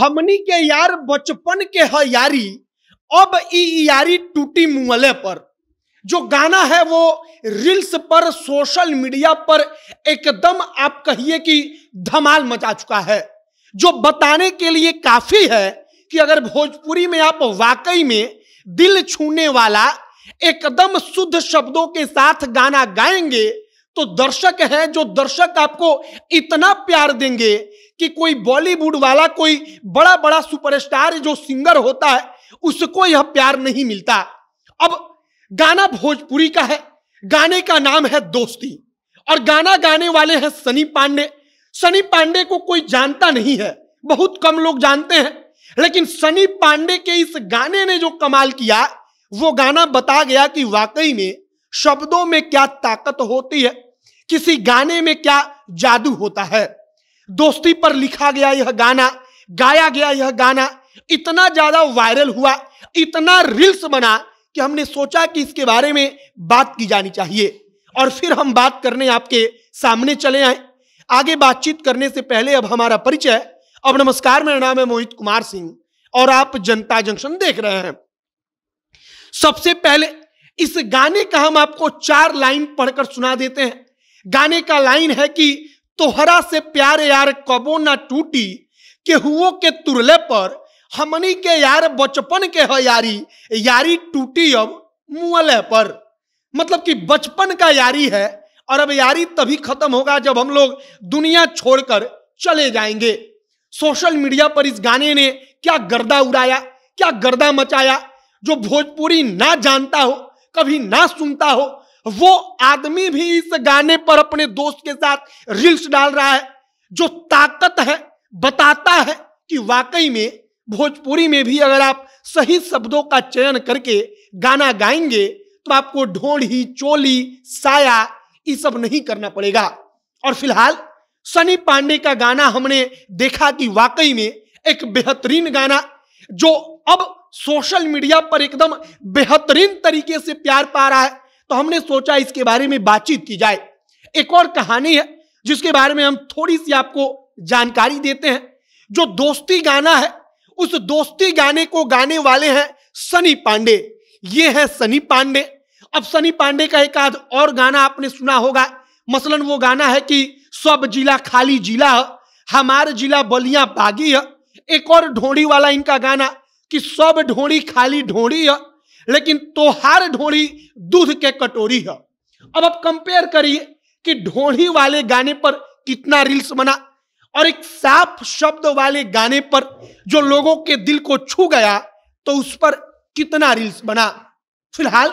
हमनी के यार बचपन के है यारी अब ई यारी टूटी मुंगले पर जो गाना है वो रील्स पर सोशल मीडिया पर एकदम आप कहिए कि धमाल मचा चुका है जो बताने के लिए काफी है कि अगर भोजपुरी में आप वाकई में दिल छूने वाला एकदम शुद्ध शब्दों के साथ गाना गाएंगे तो दर्शक हैं जो दर्शक आपको इतना प्यार देंगे कि कोई बॉलीवुड वाला कोई बड़ा बड़ा सुपरस्टार जो सिंगर होता है उसको यह प्यार नहीं मिलता अब गाना भोजपुरी का है गाने का नाम है दोस्ती और गाना गाने वाले हैं सनी पांडे सनी पांडे को कोई जानता नहीं है बहुत कम लोग जानते हैं लेकिन सनी पांडे के इस गाने ने जो कमाल किया वो गाना बता गया कि वाकई में शब्दों में क्या ताकत होती है किसी गाने में क्या जादू होता है दोस्ती पर लिखा गया यह गाना गाया गया यह गाना इतना ज्यादा वायरल हुआ इतना रील्स बना कि हमने सोचा कि इसके बारे में बात की जानी चाहिए और फिर हम बात करने आपके सामने चले आए आगे बातचीत करने से पहले अब हमारा परिचय अब नमस्कार मेरा नाम है मोहित कुमार सिंह और आप जनता जंक्शन देख रहे हैं सबसे पहले इस गाने का हम आपको चार लाइन पढ़कर सुना देते हैं गाने का लाइन है कि तोहरा से प्यार यार कबो ना टूटी केहुओ के तुरले पर हमनी के यार बचपन के है यारी यारी टूटी अब मुअले पर मतलब कि बचपन का यारी है और अब यारी तभी खत्म होगा जब हम लोग दुनिया छोड़कर चले जाएंगे सोशल मीडिया पर इस गाने ने क्या गर्दा उड़ाया क्या गर्दा मचाया जो भोजपुरी ना जानता हो कभी ना सुनता हो वो आदमी भी इस गाने पर अपने दोस्त के साथ रील्स डाल रहा है जो ताकत है बताता है कि वाकई में भोजपुरी में भी अगर आप सही शब्दों का चयन करके गाना गाएंगे तो आपको ढोढ़ी चोली साया ये सब नहीं करना पड़ेगा और फिलहाल सनी पांडे का गाना हमने देखा कि वाकई में एक बेहतरीन गाना जो अब सोशल मीडिया पर एकदम बेहतरीन तरीके से प्यार पा रहा है तो हमने सोचा इसके बारे में बातचीत की जाए एक और कहानी है जिसके बारे में हम थोड़ी सी आपको जानकारी देते हैं जो दोस्ती गाना है उस दोस्ती गाने को गाने वाले हैं सनी पांडे ये है सनी पांडे अब सनी पांडे का एक आध और गाना आपने सुना होगा मसलन वो गाना है कि सब जिला खाली जिला है हमारे जिला बलिया बागी है एक और ढोड़ी वाला इनका गाना कि सब ढोड़ी खाली ढोड़ी है लेकिन तोहार ढोड़ी दूध के कटोरी है अब आप कंपेयर करिए कि ढोड़ी वाले गाने पर कितना रील्स बना और एक साफ शब्द वाले गाने पर जो लोगों के दिल को छू गया तो उस पर कितना रील्स बना फिलहाल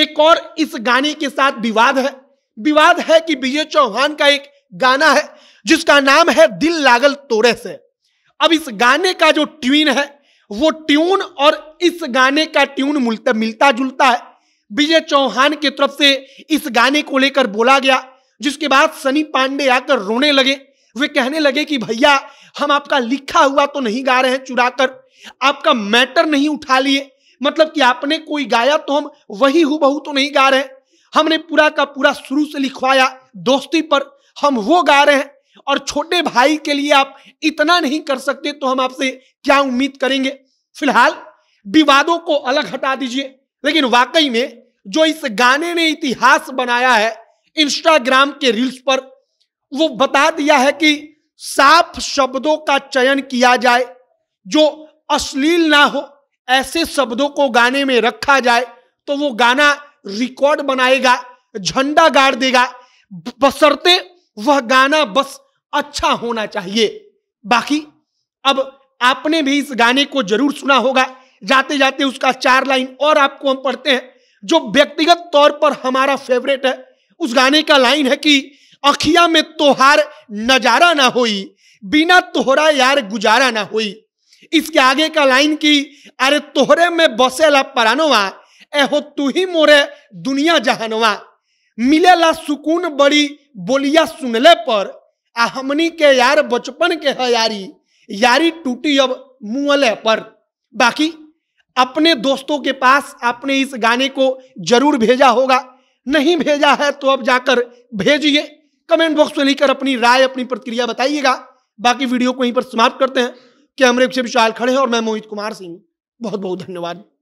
एक और इस गाने के साथ विवाद है विवाद है कि विजय चौहान का एक गाना है जिसका नाम है दिल लागल तोरे से अब इस गाने का जो ट्यून है वो ट्यून और इस गाने का ट्यून मिलता मिलता जुलता है विजय चौहान की तरफ से इस गाने को लेकर बोला गया जिसके बाद सनी पांडे आकर रोने लगे वे कहने लगे कि भैया हम आपका लिखा हुआ तो नहीं गा रहे हैं चुरा कर आपका मैटर नहीं उठा लिए मतलब कि आपने कोई गाया तो हम वही हु बहू तो नहीं गा रहे हमने पूरा का पूरा शुरू से लिखवाया दोस्ती पर हम वो गा रहे हैं और छोटे भाई के लिए आप इतना नहीं कर सकते तो हम आपसे क्या उम्मीद करेंगे फिलहाल विवादों को अलग हटा दीजिए लेकिन वाकई में जो इस गाने ने इतिहास बनाया है इंस्टाग्राम के रील्स पर वो बता दिया है कि साफ शब्दों का चयन किया जाए जो अश्लील ना हो ऐसे शब्दों को गाने में रखा जाए तो वो गाना रिकॉर्ड बनाएगा झंडा गाड़ देगा बसरते वह गाना बस अच्छा होना चाहिए बाकी अब आपने भी इस गाने को जरूर सुना होगा जाते जाते उसका चार लाइन और आपको हम पढ़ते हैं जो व्यक्तिगत तौर पर हमारा फेवरेट है उस गाने का लाइन है कि अखिया में तोहार नजारा ना होई बिना तोहरा यार गुजारा ना होई इसके आगे का लाइन की अरे तोहरे में बसेला परानोवा एहो तू ही मोरे दुनिया जहानवा मिलेला सुकून बड़ी बोलिया सुनले पर आ हमनी के यार बचपन के है यारी यारी टूटी अब है पर बाकी अपने दोस्तों के पास आपने इस गाने को जरूर भेजा होगा नहीं भेजा है तो अब जाकर भेजिए कमेंट बॉक्स में लिखकर अपनी राय अपनी प्रतिक्रिया बताइएगा बाकी वीडियो को यहीं पर समाप्त करते हैं कैमरे से विशाल खड़े हैं और मैं मोहित कुमार सिंह बहुत बहुत धन्यवाद